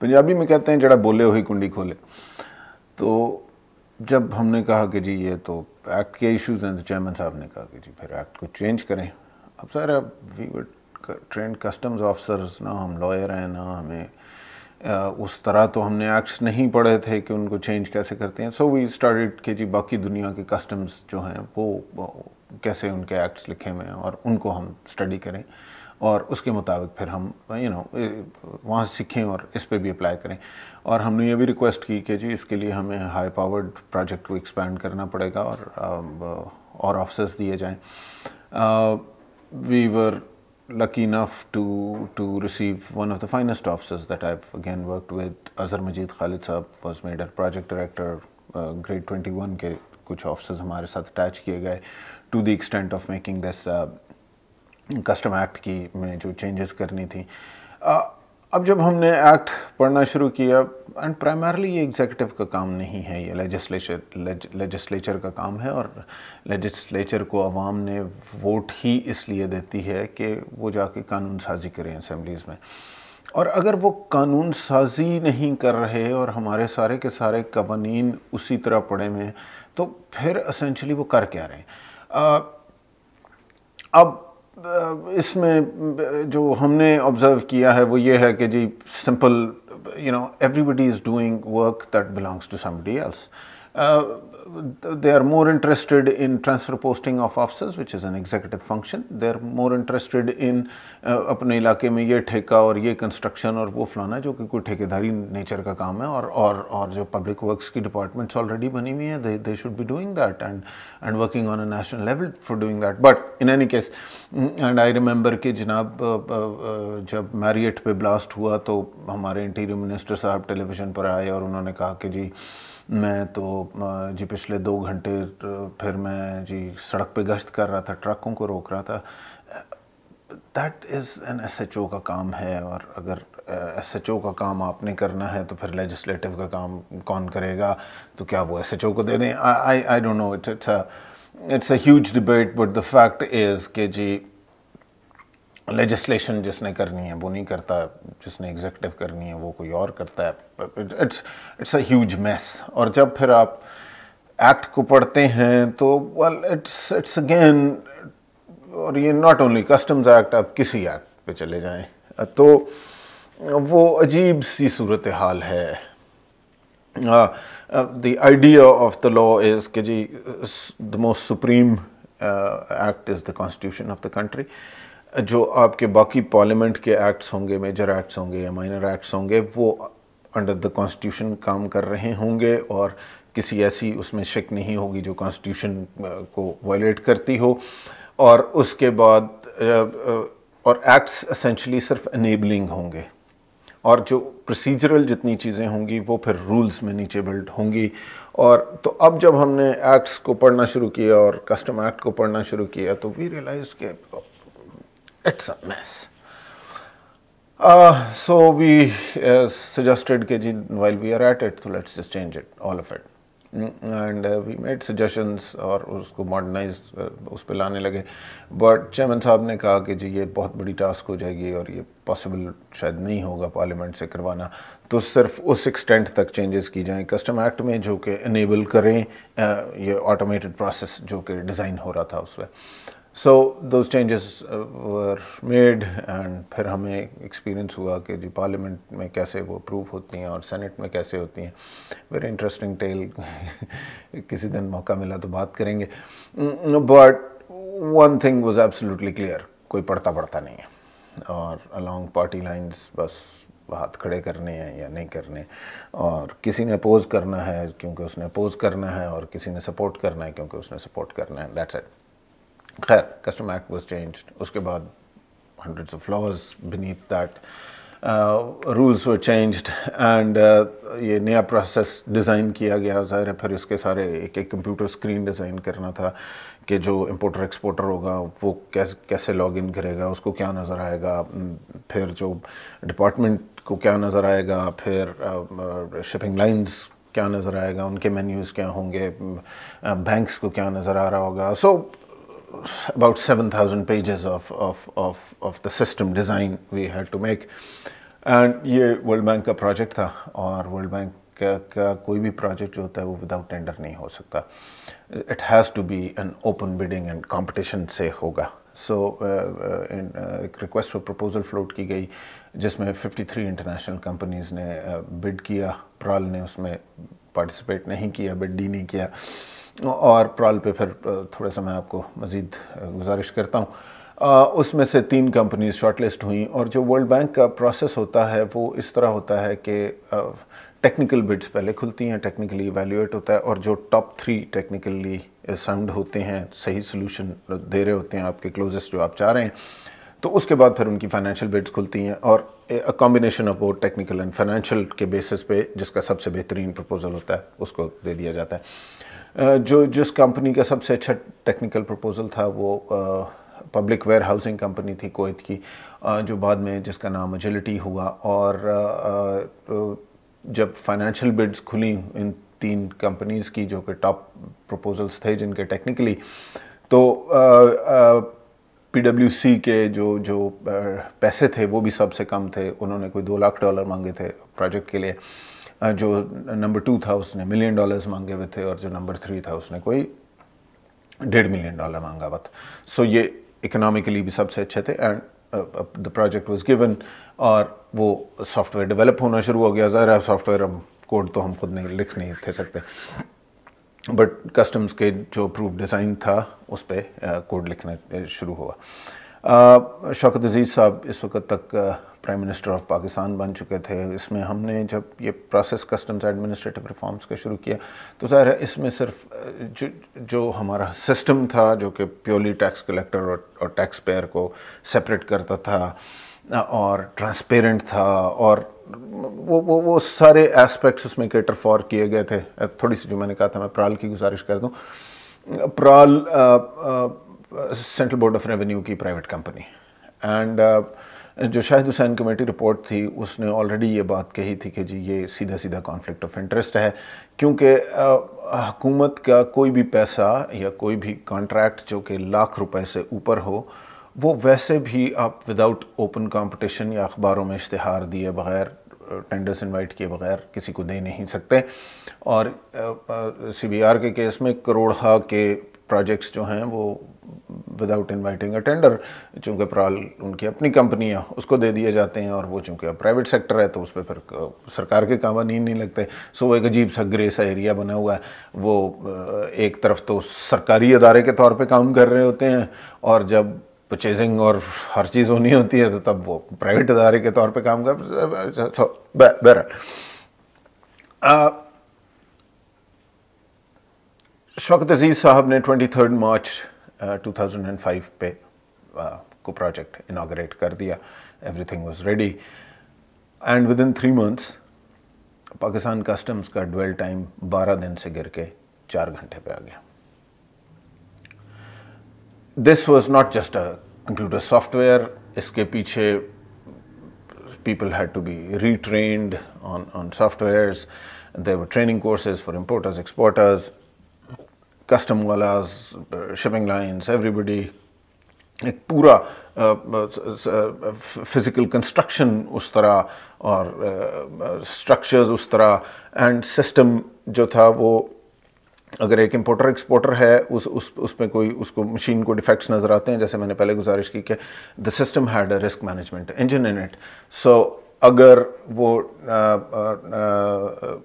पंजाबी में कहते हैं जड़ा बोले वही कुंडी खोले तो जब हमने कहा कि जी ये तो एक्ट के इश्यूज हैं तो चेयरमैन साहब ने कहा कि जी फिर एक्ट को चेंज करें अब सर अब we would trained customs officers ना हम लॉयर हैं ना हमें आ, उस तरह तो हमने एक्ट्स नहीं पढ़े थे कि उनको चेंज कैसे करते हैं सो वी स्टार्टेड के जी बाकी दुनिया के कस्टम्स जो हैं वो कैसे उनके एक्ट्स लिखे हुए हैं और उनको हम स्टडी करें और उसके मुताबिक फिर हम यू नो वहाँ सीखें और इस पर भी अप्लाई करें और हमने ये भी रिक्वेस्ट की कि जी इसके लिए हमें हाई पावर्ड प्रोजेक्ट को एक्सपेंड करना पड़ेगा और और ऑफिसर्स दिए जाएँ we were lucky enough to to receive one of the finest officers that I again work with Azhar Majeed Khalid sahab was made a project director grade twenty one के कुछ ऑफिसर्स हमारे साथ अटैच किए गए to the extent of making this custom act की में जो changes करनी थी आ, अब जब हमने एक्ट पढ़ना शुरू किया एंड प्राइमरली ये एग्जीक्यूटिव का काम नहीं है ये लेजिस्लेचर लेजिस्लेचर का काम है और लेजिस्लेचर को आवाम ने वोट ही इसलिए देती है कि वो जाके कानून साजी करें असम्बलीज़ में और अगर वो कानून साजी नहीं कर रहे और हमारे सारे के सारे कवानीन उसी तरह पड़े हुए हैं तो फिर असेंशली वो कर क्या रहे हैं अब इसमें जो हमने ऑब्ज़र्व किया है वो ये है कि जी simple you know everybody is doing work that belongs to somebody else Uh, they are more interested in transfer posting of officers which is an executive function they are more interested in uh, अपने इलाके में ये ठेका और ये construction और वो फलाना जो कि कोई ठेकेदारी नेचर का काम है और और और जो पब्लिक वर्क्स की डिपार्टमेंट्स ऑलरेडी बनी हुई हैं they they should be doing that and and working on a national level for doing that but in any case and I remember कि जनाब uh, uh, uh, जब मैरियट पे blast हुआ तो हमारे इंटीरियर मिनिस्टर साहब टेलीविज़न पर आए और उन्होंने कहा कि जी मैं तो जी पिछले दो घंटे फिर मैं जी सड़क पे गश्त कर रहा था ट्रकों को रोक रहा था that is N S H O का काम है और अगर एस एच ओ का काम आपने करना है तो फिर लेजिस्लेटिव का काम कौन करेगा तो क्या वो एस एच ओ को दे दें I I don't know it's it's it's a huge debate but the fact is के जी लेजिस्लेशन जिसने करनी है वो नहीं करता जिसने एग्जेक्टिव करनी है वो कोई और करता है it's it's a huge mess और जब फिर आप एक्ट को पढ़ते हैं तो वेल इट्स इट्स अगेन और ये नॉट ओनली कस्टम्स एक्ट आप किसी एक्ट पे चले जाएं तो वो अजीब सी सूरत हाल है the idea of the law is कि जी the most supreme act is the constitution of the country जो आपके बाकी पार्लियामेंट के एक्ट्स होंगे मेजर एक्ट्स होंगे या माइनर एक्ट्स होंगे वो अंडर द कॉन्स्टिट्यूशन काम कर रहे होंगे और किसी ऐसी उसमें शिक नहीं होगी जो कॉन्स्टिट्यूशन को वायलेट करती हो और उसके बाद और एक्ट्स असेंशली सिर्फ इनेबलिंग होंगे और जो प्रोसीजरल जितनी चीज़ें होंगी वो फिर रूल्स में नीचे बिल्ड होंगी और तो अब जब हमने एक्ट्स को पढ़ना शुरू किया और कस्टम एक्ट को पढ़ना शुरू किया तो वी रियलाइज़ के it's a mess so we suggested के जी while we are at it it, let's just change it all of it and we made suggestions और उसको मॉडर्नाइज uh, उस पर लाने लगे बट चेयरमैन साहब ने कहा कि जी ये बहुत बड़ी टास्क हो जाएगी और ये पॉसिबल शायद नहीं होगा पार्लियामेंट से करवाना तो सिर्फ उस एक्सटेंट तक चेंजेस की जाएं कस्टम एक्ट में जो कि इनेबल करें uh, ये ऑटोमेटेड प्रोसेस जो कि डिज़ाइन हो रहा था उस पर so those changes were made and फिर हमें एक्सपीरियंस हुआ कि जी पार्लियामेंट में कैसे वो अप्रूव होती हैं और सेनेट में कैसे होती हैं वेरी इंटरेस्टिंग टेल किसी दिन मौका मिला तो बात करेंगे but one thing was absolutely clear कोई पढ़ता पढ़ता नहीं है और अलॉन्ग पार्टी लाइन्स बस हाथ खड़े करने हैं या नहीं करने और किसी ने अपोज़ करना है क्योंकि उसने अपोज़ करना है और किसी ने सपोर्ट करना है क्योंकि उसने सपोर्ट करना है दैट्स इट खैर कस्टम एक्ट वॉज चेंज उसके बाद hundreds of laws beneath that rules व were एंड uh, ये नया प्रोसेस डिज़ाइन किया गया ज़ाहिर है फिर उसके सारे एक एक कंप्यूटर स्क्रीन डिज़ाइन करना था कि जो इंपोर्टर एक्सपोर्टर होगा वो कैसे कैसे लॉग इन करेगा उसको क्या नज़र आएगा फिर जो डिपार्टमेंट को क्या नज़र आएगा फिर शिपिंग uh, लाइंस uh, क्या नज़र आएगा उनके मेन्यूज़ क्या होंगे बैंक्स को क्या नज़र आ रहा होगा so so, about 7,000 pages of, of, of, of the system design we had to make. And ये वर्ल्ड बैंक का प्रोजेक्ट था और वर्ल्ड बैंक का, का कोई भी प्रोजेक्ट जो होता है वो विदाउट टेंडर नहीं हो सकता it has to be an open bidding and competition से होगा सो uh, uh, uh, एक रिक्वेस्ट फॉर प्रपोजल फ्लोट की गई जिसमें 53 इंटरनेशनल कंपनीज ने बिड uh, किया प्राल ने उसमें पार्टिसिपेट नहीं किया बिड डी ने किया uh, और प्रॉल पे फिर थोड़ा सा मैं आपको मज़ीद गुजारिश करता हूँ उसमें से तीन कंपनीज शॉर्टलिस्ट हुई और जो वर्ल्ड बैंक का प्रोसेस होता है वो इस तरह होता है कि टेक्निकल बिट्स पहले खुलती हैं टेक्निकली इवेल्यूएट होता है और जो टॉप थ्री टेक्निकली साउंड होते हैं सही सोल्यूशन दे रहे होते हैं आपके क्लोजेस्ट जो आप चाह रहे हैं तो उसके बाद फिर उनकी फाइनेंशियल बिट्स खुलती हैं और कॉम्बिनेशन ऑफ वो टेक्निकल एंड फाइनेंशियल के बेसिस पे जिसका सबसे बेहतरीन प्रपोजल होता है उसको दे दिया जाता है जो जिस कंपनी का सबसे अच्छा टेक्निकल प्रपोजल था वो पब्लिक वेयर हाउसिंग कंपनी थी कोत की जो बाद में जिसका नाम एजिलिटी हुआ और तो जब फाइनेंशियल बिड्स खुली इन तीन कंपनीज़ की जो कि टॉप प्रपोजल्स थे जिनके टेक्निकली तो पीडब्ल्यूसी के जो जो पैसे थे वो भी सबसे कम थे उन्होंने कोई दो लाख डॉलर मांगे थे प्रोजेक्ट के लिए जो नंबर टू था उसने मिलियन डॉलर्स मांगे हुए थे और जो नंबर थ्री था उसने कोई डेढ़ मिलियन डॉलर मांगा हुआ था सो ये इकोनॉमिकली भी सबसे अच्छे थे and the project was given और वो सॉफ्टवेयर डेवलप होना शुरू हो गया ज़ाहिर है सॉफ्टवेयर हम कोड तो हम खुद नहीं लिख नहीं थे सकते बट कस्टम्स के जो प्रूफ डिज़ाइन था उस पर कोड लिखना शुरू हुआ शौकत अजीज़ साहब इस वक्त तक प्राइम मिनिस्टर ऑफ पाकिस्तान बन चुके थे इसमें हमने जब ये प्रोसेस कस्टम्स एडमिनिस्ट्रेटिव रिफॉर्म्स का शुरू किया तो ज़ाहिर है इसमें सिर्फ जो जो हमारा सिस्टम था जो कि प्योरली टैक्स कलेक्टर और, और टैक्स पेयर को सेपरेट करता था और ट्रांसपेरेंट था और वो वो वो सारे एस्पेक्ट्स उसमें केटर फॉर किए गए थे थोड़ी सी जो मैंने कहा था मैं प्राल की गुजारिश कर दूँ PRAL central board of revenue की प्राइवेट कंपनी एंड जो शाहिद हुसैन कमेटी रिपोर्ट थी उसने ऑलरेडी ये बात कही थी कि जी ये सीधा सीधा कॉन्फ्लिक्ट ऑफ इंटरेस्ट है क्योंकि हुकूमत का कोई भी पैसा या कोई भी कॉन्ट्रैक्ट जो कि लाख रुपए से ऊपर हो वो वैसे भी आप विदाउट ओपन कंपटीशन या अखबारों में इश्तहार दिए बगैर टेंडर्स इनवाइट किए बगैर किसी को दे नहीं सकते और सी के केस में करोड़ा के प्रोजेक्ट्स जो हैं वो विदाउट इनवाइटिंग अ टेंडर चूँकि प्राल उनकी अपनी कंपनी है उसको दे दिए जाते हैं और वो चूँकि प्राइवेट सेक्टर है तो उस पर फिर सरकार के नींद नहीं लगते सो वो एक अजीब सा ग्रे सा एरिया बना हुआ है वो एक तरफ तो सरकारी अदारे के तौर पर काम कर रहे होते हैं और जब परचेजिंग और हर चीज़ होनी होती है तो तब वो प्राइवेट अदारे के तौर पर काम कर बहर शौकत अजीज़ साहब ने ट्वेंटी थर्ड मार्च 2005 पे uh, को प्रोजेक्ट इनाग्रेट कर दिया everything was ready and within three months Pakistan customs का ड्वेल टाइम 12 दिन से गिर के चार घंटे पे आ गया this was not just a computer software इसके पीछे people had to be retrained on on software there training courses for importers exporters custom वालाज शिपिंग लाइन्स एवरीबडी एक पूरा physical uh, construction uh, uh, उस तरह और स्ट्रक्चर्स उस तरह एंड सिस्टम जो था वो अगर एक इम्पोर्टर एक्सपोर्टर है उस उस उसमें कोई उसको मशीन को डिफेक्ट्स नज़र आते हैं जैसे मैंने पहले गुजारिश की कि the system had a risk management engine in it so अगर वो आ, आ, आ,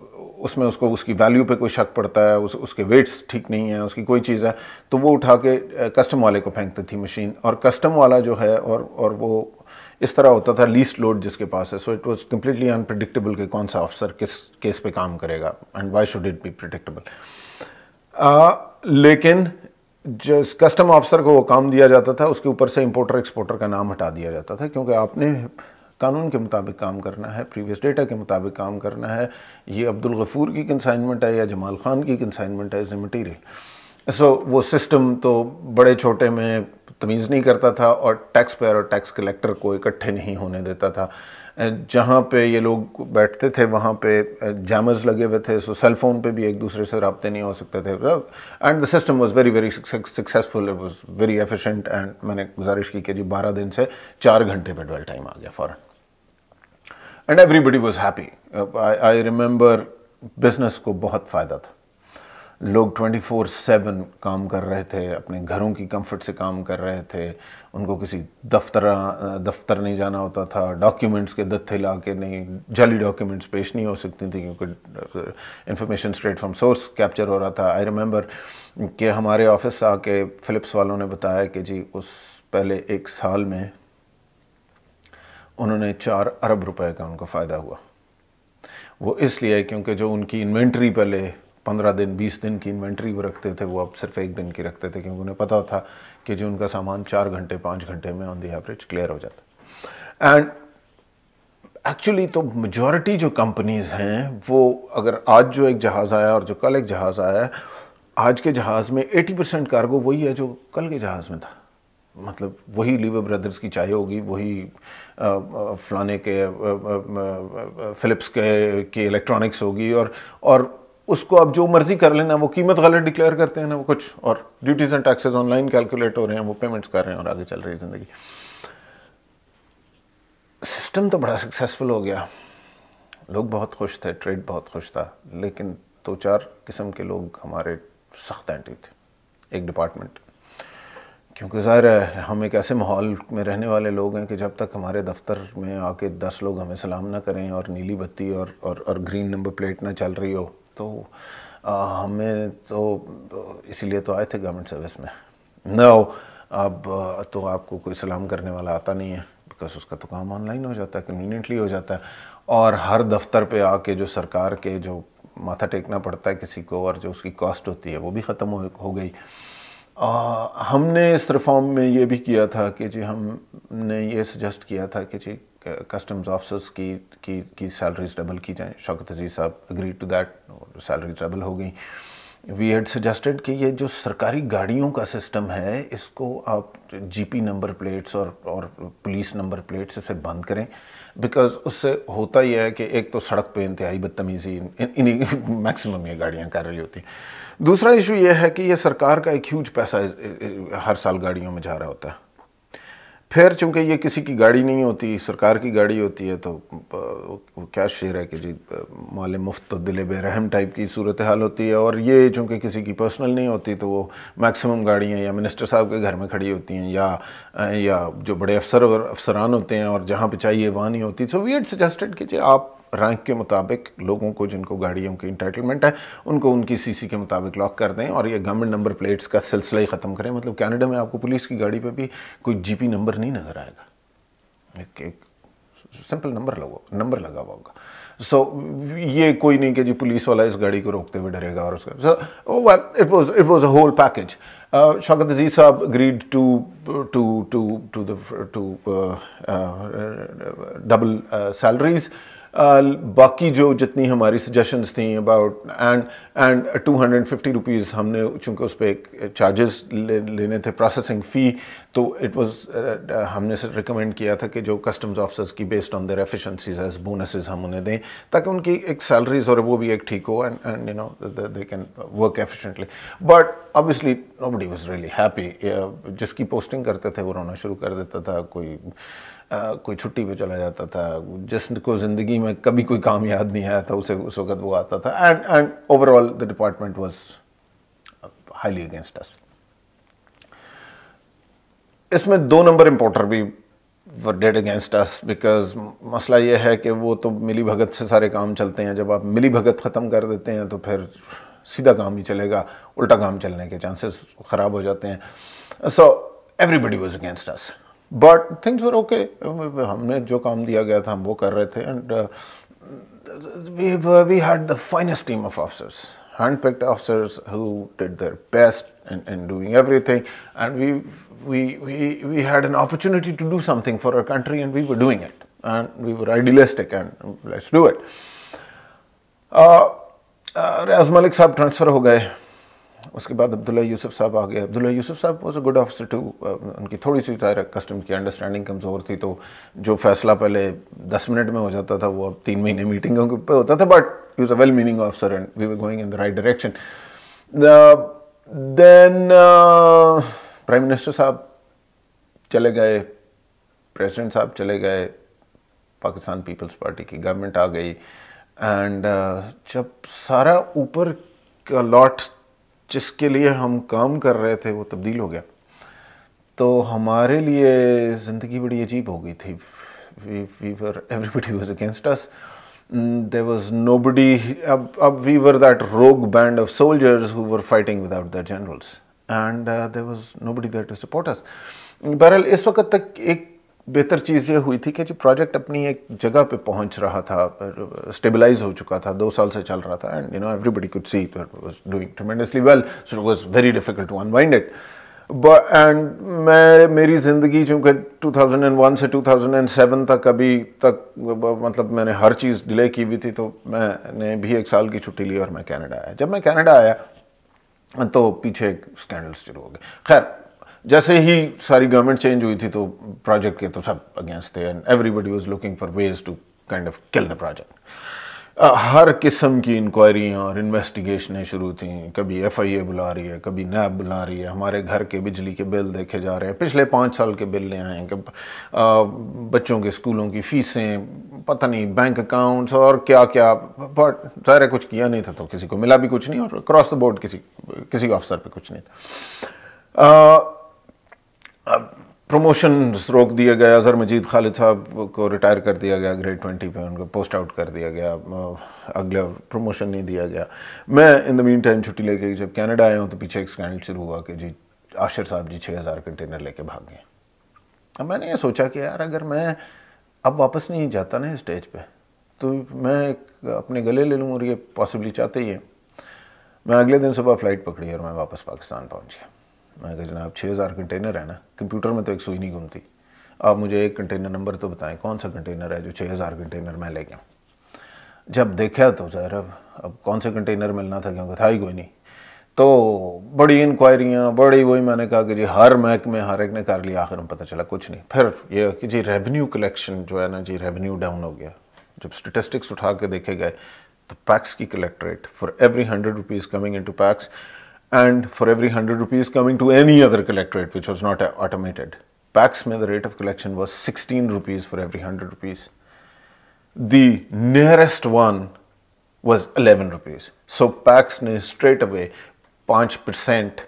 उसमें उसको उसकी वैल्यू पे कोई शक पड़ता है उस उसके वेट्स ठीक नहीं है उसकी कोई चीज़ है तो वो उठा के कस्टम वाले को फेंकती थी मशीन और कस्टम वाला जो है और और वो इस तरह होता था लीस्ट लोड जिसके पास है so it was completely unpredictable कि कौन सा ऑफिसर किस केस पे काम करेगा and why should it be predictable लेकिन जिस कस्टम ऑफिसर को वो काम दिया जाता था उसके ऊपर से इम्पोर्टर एक्सपोर्टर का नाम हटा दिया जाता था क्योंकि आपने कानून के मुताबिक काम करना है प्रीवियस डेटा के मुताबिक काम करना है ये अब्दुल गफ़ूर की कंसाइनमेंट है या जमाल खान की कंसाइनमेंट है इज़ ए मटीरियल सो वो सिस्टम तो बड़े छोटे में तमीज़ नहीं करता था और टैक्स पेयर और टैक्स कलेक्टर को इकट्ठे नहीं होने देता था जहाँ पे ये लोग बैठते थे वहाँ पे जैमर्स uh, लगे हुए थे सो सेल फोन पे भी एक दूसरे से रबते नहीं हो सकते थे and the system was very very successful it was very efficient and मैंने गुजारिश की कि जी बारह दिन से चार घंटे पे डबल टाइम आ गया फ़ौरन and everybody was happy I remember business को बहुत फ़ायदा था लोग 24/7 काम कर रहे थे अपने घरों की कंफर्ट से काम कर रहे थे उनको किसी दफ्तर दफ्तर नहीं जाना होता था डॉक्यूमेंट्स के दत्थे ला के नहीं जाली डॉक्यूमेंट्स पेश नहीं हो सकती थी क्योंकि information straight from source capture हो रहा था आई रिमेंबर कि हमारे ऑफिस आके फ़िलिप्स वालों ने बताया कि जी उस पहले एक साल में उन्होंने चार अरब रुपए का उनको फ़ायदा हुआ वो इसलिए क्योंकि जो उनकी इन्वेंट्री पहले पंद्रह दिन बीस दिन की इन्वेंट्री वो रखते थे वो अब सिर्फ एक दिन की रखते थे क्योंकि उन्हें पता था कि जो उनका सामान चार घंटे पाँच घंटे में ऑन दी एवरेज क्लियर हो जाता एंड एक्चुअली तो मेजॉरिटी जो कंपनीज़ हैं वो अगर आज जो एक जहाज़ आया और जो कल एक जहाज़ आया आज के जहाज़ में 80 परसेंट कार्गो वही है जो कल के जहाज़ में था मतलब वही लीवर ब्रदर्स की चाय होगी वही फलाने के फिलिप्स के की इलेक्ट्रॉनिक्स होगी और और उसको आप जो मर्ज़ी कर लेना वो कीमत गलत डिक्लेयर करते हैं ना वो कुछ और duties and taxes online calculate हो रहे हैं वो पेमेंट्स कर रहे हैं और आगे चल रही है ज़िंदगी सिस्टम तो बड़ा सक्सेसफुल हो गया लोग बहुत खुश थे ट्रेड बहुत खुश था लेकिन दो चार किस्म के लोग हमारे सख्त एंटी थे एक डिपार्टमेंट क्योंकि ज़ाहिर है हम एक ऐसे माहौल में रहने वाले लोग हैं कि जब तक हमारे दफ्तर में आके दस लोग हमें सलाम ना करें और नीली बत्ती और और, और ग्रीन नंबर प्लेट ना चल रही हो तो आ, हमें तो इसीलिए तो आए थे गवर्नमेंट सर्विस में ना हो अब तो आपको कोई सलाम करने वाला आता नहीं है बिकॉज उसका तो काम ऑनलाइन हो जाता है कन्वीनियंटली हो जाता है और हर दफ्तर पे आके जो सरकार के जो माथा टेकना पड़ता है किसी को और जो उसकी कॉस्ट होती है वो भी ख़त्म हो, हो गई અહમને ਇਸ રિફોર્મ મે યે ભી કિયા થા કે જી હમને યે સજજેસ્ટ કિયા થા કે ચી કસ્ટમ્સ ઓફિસર્સ કી કી સેલરીઝ ડબલ કી જાય શૌકત અલી સાબ agreed to that salaries double હો ગઈ વી હેડ સજજેસ્ટેડ કે યે જો સરકારી ગાડીઓ કા સિસ્ટમ હે ઇસકો આપ જીપી નંબર પ્લેટ્સ ઓર પોલીસ નંબર પ્લેટ સે સે બંધ કરે બીકોઝ ઉસસે હોતા હૈ કે એક તો સડક પર انتહાઈ બદતમીજી ઇન મેક્સિમમ યે ગાડીયા કર રહી હોતી दूसरा इशू ये है कि यह सरकार का एक ह्यूज पैसा हर साल गाड़ियों में जा रहा होता है फिर चूंकि ये किसी की गाड़ी नहीं होती सरकार की गाड़ी होती है तो क्या शेर है कि जी माल मुफ्त दिल बेरहम टाइप की सूरत हाल होती है और ये चूंकि किसी की पर्सनल नहीं होती तो वो मैक्सिमम गाड़ियाँ या मिनिस्टर साहब के घर में खड़ी होती हैं या या जो बड़े अफसर अफसरान होते हैं और जहाँ पर चाहिए वहाँ नहीं होती सो वी एड सजेस्टेड कि जी आप रैंक के मुताबिक लोगों को जिनको गाड़ियों की इंटाइटलमेंट है उनको उनकी सीसी के मुताबिक लॉक कर दें और ये गवर्नमेंट नंबर प्लेट्स का सिलसिला ही ख़त्म करें मतलब कनाडा में आपको पुलिस की गाड़ी पे भी कोई जीपी नंबर नहीं नज़र आएगा एक, एक सिंपल नंबर लगो नंबर लगा हुआ होगा सो so, ये कोई नहीं कि जी पुलिस वाला इस गाड़ी को रोकते हुए डरेगा और उसका so it was it was a whole package Shaukat Aziz साहब agreed to to to to to double salaries Uh, बाकी जो जितनी हमारी सजेशंस थी about and and two hundred fifty rupees हमने चूंकि उस पर चार्जेस ले, लेने थे प्रोसेसिंग फ़ी तो इट वाज uh, uh, हमने रिकमेंड किया था कि जो कस्टम्स ऑफिसर्स की based on their efficiencies as bonuses हम उन्हें दें ताकि उनकी एक सैलरीज और वो भी एक ठीक हो and and you know they can work efficiently but obviously nobody was really happy जिसकी पोस्टिंग करते थे वो रोना शुरू कर देता था कोई कोई छुट्टी पे चला जाता था जिसको ज़िंदगी में कभी कोई काम याद नहीं आया था उसे उस वक़्त वो आता था and and overall the department was highly against us इसमें दो नंबर इम्पोर्टर भी were dead against us because मसला ये है कि वो तो मिली भगत से सारे काम चलते हैं जब आप मिली भगत ख़त्म कर देते हैं तो फिर सीधा काम ही चलेगा उल्टा काम चलने के चांसेस ख़राब हो जाते हैं so everybody was against us But things were okay. हमने जो काम दिया गया था हम वो कर रहे थे uh, we were, we had the finest team of officers, handpicked officers who did their best in, in doing everything, and we, we we we had an opportunity to do something for our country, and we were doing it, and we were idealistic, and let's do it. Uh, uh, Malik sahab transfer ho gaye. उसके बाद अब्दुल्ला यूसुफ साहब आ गए अब्दुल्ला यूसुफ साहब was a good officer too उनकी थोड़ी सी ज़ाहिर custom की understanding कमज़ोर थी तो जो फैसला पहले दस मिनट में हो जाता था वो अब तीन महीने मीटिंगों के ऊपर होता था but use a well meaning officer and we were going in the right direction then prime minister साहब चले गए प्रेसिडेंट साहब चले गए पाकिस्तान पीपल्स पार्टी की गवर्नमेंट आ गई एंड uh, जब सारा ऊपर का लॉट जिसके लिए हम काम कर रहे थे वो तब्दील हो गया तो हमारे लिए ज़िंदगी बड़ी अजीब हो गई थी we everybody was against us there was nobody अब अब we were that rogue band of soldiers who were fighting without the generals and there was nobody that to support us बहरहाल इस वक्त तक एक बेहतर चीज़ ये हुई थी कि जी प्रोजेक्ट अपनी एक जगह पे पहुंच रहा था स्टेबलाइज हो चुका था दो साल से चल रहा था and you know everybody could see was doing tremendously well so it was very difficult to unwind it and मैं मेरी ज़िंदगी चूंकि 2001 से 2007 तक अभी तक मतलब मैंने हर चीज़ डिले की हुई थी तो मैंने भी एक साल की छुट्टी ली और मैं कैनेडा आया जब मैं कैनेडा आया तो पीछे स्कैंडल शुरू हो गए खैर जैसे ही सारी गवर्नमेंट चेंज हुई थी तो प्रोजेक्ट के तो सब अगेंस्ट थे and everybody was looking for ways to kind of kill the project हर किस्म की इंक्वायरियाँ और इन्वेस्टिगेशनें शुरू थी कभी एफ आई ए बुला रही है कभी नैब बुला रही है हमारे घर के बिजली के बिल देखे जा रहे हैं पिछले पाँच साल के बिल ले आए हैं कब बच्चों के स्कूलों की फीसें पता नहीं बैंक अकाउंट्स और क्या क्या बट ज़ाहिर कुछ किया नहीं था तो किसी को मिला भी कुछ नहीं और क्रॉस द बोर्ड किसी किसी ऑफिसर पर कुछ नहीं था आ, अब प्रमोशन रोक दिया गया अजहर मजीद खालिद साहब को रिटायर कर दिया गया ग्रेड ट्वेंटी पे उनको पोस्ट आउट कर दिया गया अगला प्रमोशन नहीं दिया गया मैं इन द मीन टाइम छुट्टी लेके जब कनाडा आया हूँ तो पीछे एक स्कैंडल शुरू हुआ कि जी आशिर साहब जी छः हज़ार कंटेनर लेके भाग गए अब मैंने ये सोचा कि यार अगर मैं अब वापस नहीं जाता ना स्टेज पर तो मैं अपने गले ले लूँ और ये पॉसिबली चाहते ही है मैं अगले दिन सुबह फ़्लाइट पकड़ी और मैं वापस पाकिस्तान पहुँच गया मैं कहा जनाब छः हज़ार कंटेनर है ना कंप्यूटर में तो एक सुई नहीं घूमती आप मुझे एक कंटेनर नंबर तो बताएं कौन सा कंटेनर है जो छः हज़ार कंटेनर मैं ले गया जब देखा तो ज़ाहिर अब अब कौन से कंटेनर मिलना था क्योंकि था ही कोई नहीं तो बड़ी इंक्वायरियाँ बड़ी वही मैंने कहा कि जी हर मैक में हर एक ने कर लिया आखिर में पता चला कुछ नहीं फिर ये कि जी रेवेन्यू कलेक्शन जो है ना जी रेवेन्यू डाउन हो गया जब स्टेटिस्टिक्स उठा के देखे गए तो पैक्स की collectorate for every hundred rupees coming in to PACS and for every 100 rupees coming to any other collectorate which was not automated. PACS the rate of collection was 16 rupees for every 100 rupees. The nearest one was 11 rupees. So PACS straight away 5%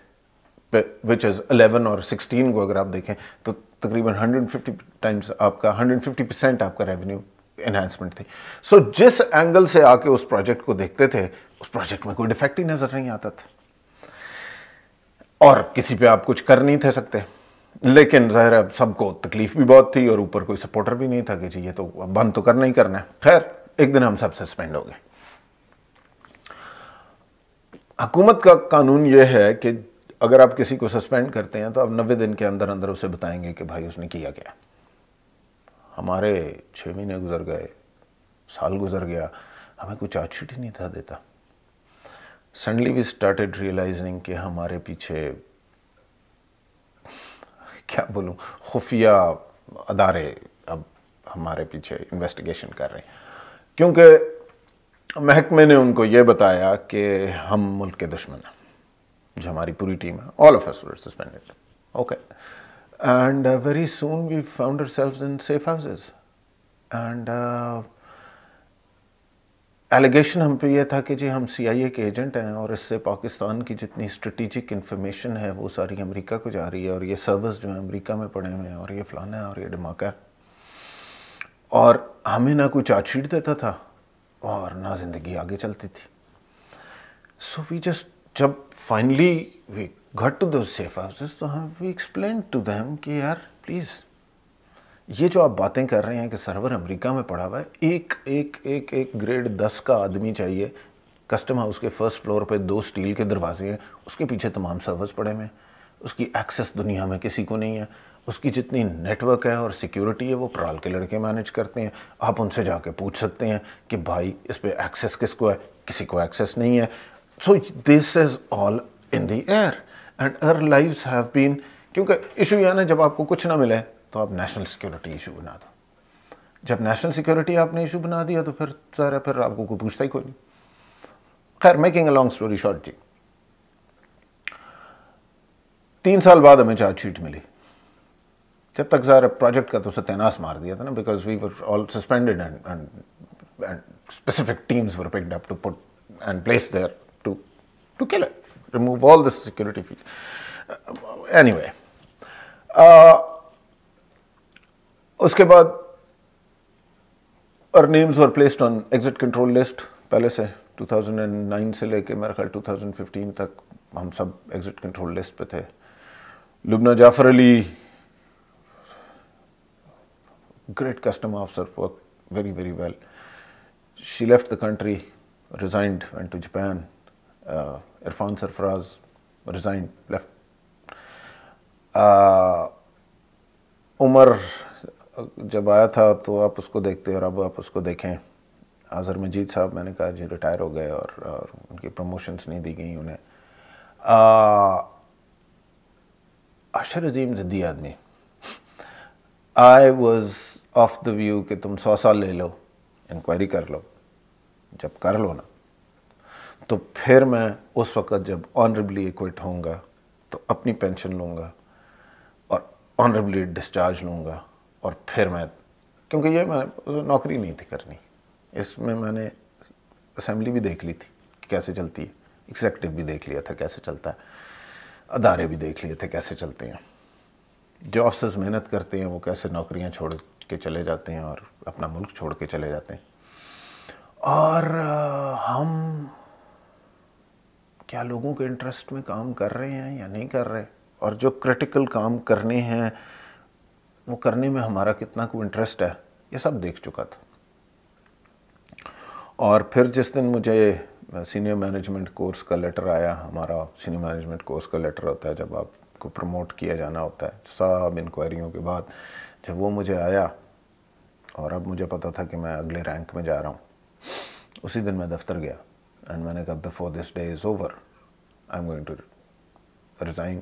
which is 11 or 16 go agar aap dekhen, to 150 times aapka, 150% aapka revenue enhancement thi. So just angle se aake us project ko dekhte the, us project mein koi defect hi nazar nahi aata tha. और किसी पे आप कुछ कर नहीं थे सकते लेकिन ज़ाहिर है सबको तकलीफ भी बहुत थी और ऊपर कोई सपोर्टर भी नहीं था कि जी ये तो बंद तो करना ही करना है खैर एक दिन हम सब सस्पेंड हो गए हुकूमत का कानून ये है कि अगर आप किसी को सस्पेंड करते हैं तो आप नब्बे दिन के अंदर अंदर उसे बताएंगे कि भाई उसने किया क्या हमारे छः महीने गुजर गए साल गुजर गया हमें कुछ चार्जशीट ही नहीं था देता सडनली वी स्टार्टेड रियलाइजिंग कि हमारे पीछे क्या बोलूँ खुफिया अदारे अब हमारे पीछे इन्वेस्टिगेशन कर रहे हैं क्योंकि महकमे ने उनको ये बताया कि हम मुल्क के दुश्मन हैं जो हमारी पूरी टीम है all of us suspended okay and very soon we found self in safe houses and allegation हम पे ये था कि जी हम सीआईए के एजेंट हैं और इससे पाकिस्तान की जितनी स्ट्रेटिजिक इन्फॉर्मेशन है वो सारी अमेरिका को जा रही है और ये सर्वर्स जो हैं अमेरिका में पड़े हुए हैं और ये फ़लाना है और ये धमाका है और हमें ना कोई चार्जशीट देता था और ना ज़िंदगी आगे चलती थी सो वी जस्ट जब finally we got to two safe houses तो हम वी एक्सप्लेन टू दैम कि यार प्लीज़ ये जो आप बातें कर रहे हैं कि सर्वर अमेरिका में पड़ा हुआ है एक एक एक एक ग्रेड दस का आदमी चाहिए कस्टम हाउस के फर्स्ट फ्लोर पे दो स्टील के दरवाजे हैं उसके पीछे तमाम सर्वर्स पड़े हुए हैं उसकी एक्सेस दुनिया में किसी को नहीं है उसकी जितनी नेटवर्क है और सिक्योरिटी है वो प्राल के लड़के मैनेज करते हैं आप उनसे जाके पूछ सकते हैं कि भाई इस पर एक्सेस किसको है किसी को एक्सेस नहीं है so this is all in the air and our lives have been क्योंकि इशू यह ना जब आपको कुछ ना मिले तो आप नेशनल सिक्योरिटी इशू बना दो जब नेशनल सिक्योरिटी आपने इशू बना दिया तो फिर सर फिर आपको कोई पूछता ही कोई नहीं खैर making a long story short जी तीन साल बाद हमें चार्जशीट मिली जब तक सर प्रोजेक्ट का तो उसे तैनास मार दिया था ना because we were all suspended and and and specific teams were picked up to put and place there to to kill it remove all the security feature Uh, anyway, उसके बाद और नेम्स और placed on exit control list पहले से 2009 से लेके मेरा ख्याल 2015 तक हम सब एग्जिट कंट्रोल लिस्ट पे थे Lubna Jafar Ali great customer officer work very very well she left the country resigned and to Japan Irfan Sarfaraz resigned left Umar जब आया था तो आप उसको देखते और अब आप उसको देखें आज़र मजीद साहब मैंने कहा जी रिटायर हो गए और, और उनकी प्रमोशंस नहीं दी गई उन्हें अशर अजीम ज़िद्दी आदमी I was of the view कि तुम सौ साल ले लो इंक्वायरी कर लो जब कर लो ना तो फिर मैं उस वक़्त जब ऑनरेबली इक्विट होऊंगा तो अपनी पेंशन लूँगा और ऑनरेबली डिस्चार्ज लूँगा और फिर मैं क्योंकि ये मैं नौकरी नहीं थी करनी इसमें मैंने असेंबली भी देख ली थी कैसे चलती है एग्जेक्टिव भी देख लिया था कैसे चलता है अदारे भी देख लिए थे कैसे चलते हैं जो ऑफिस मेहनत करते हैं वो कैसे नौकरियां छोड़ के चले जाते हैं और अपना मुल्क छोड़ के चले जाते हैं और हम क्या लोगों के इंटरेस्ट में काम कर रहे हैं या नहीं कर रहे और जो क्रिटिकल काम करने हैं वो करने में हमारा कितना को इंटरेस्ट है ये सब देख चुका था और फिर जिस दिन मुझे सीनियर मैनेजमेंट कोर्स का लेटर आया हमारा सीनियर मैनेजमेंट कोर्स का लेटर होता है जब आपको प्रमोट किया जाना होता है तो सब इंक्वायरियों के बाद जब वो मुझे आया और अब मुझे पता था कि मैं अगले रैंक में जा रहा हूँ उसी दिन मैं दफ्तर गया एंड मैंने कहा before this day is over I am going to resign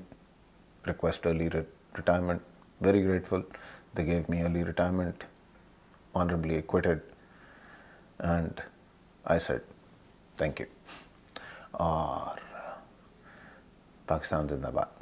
request early retirement very grateful. They gave me early retirement, honorably acquitted, and I said, Thank you. Or Pakistan back.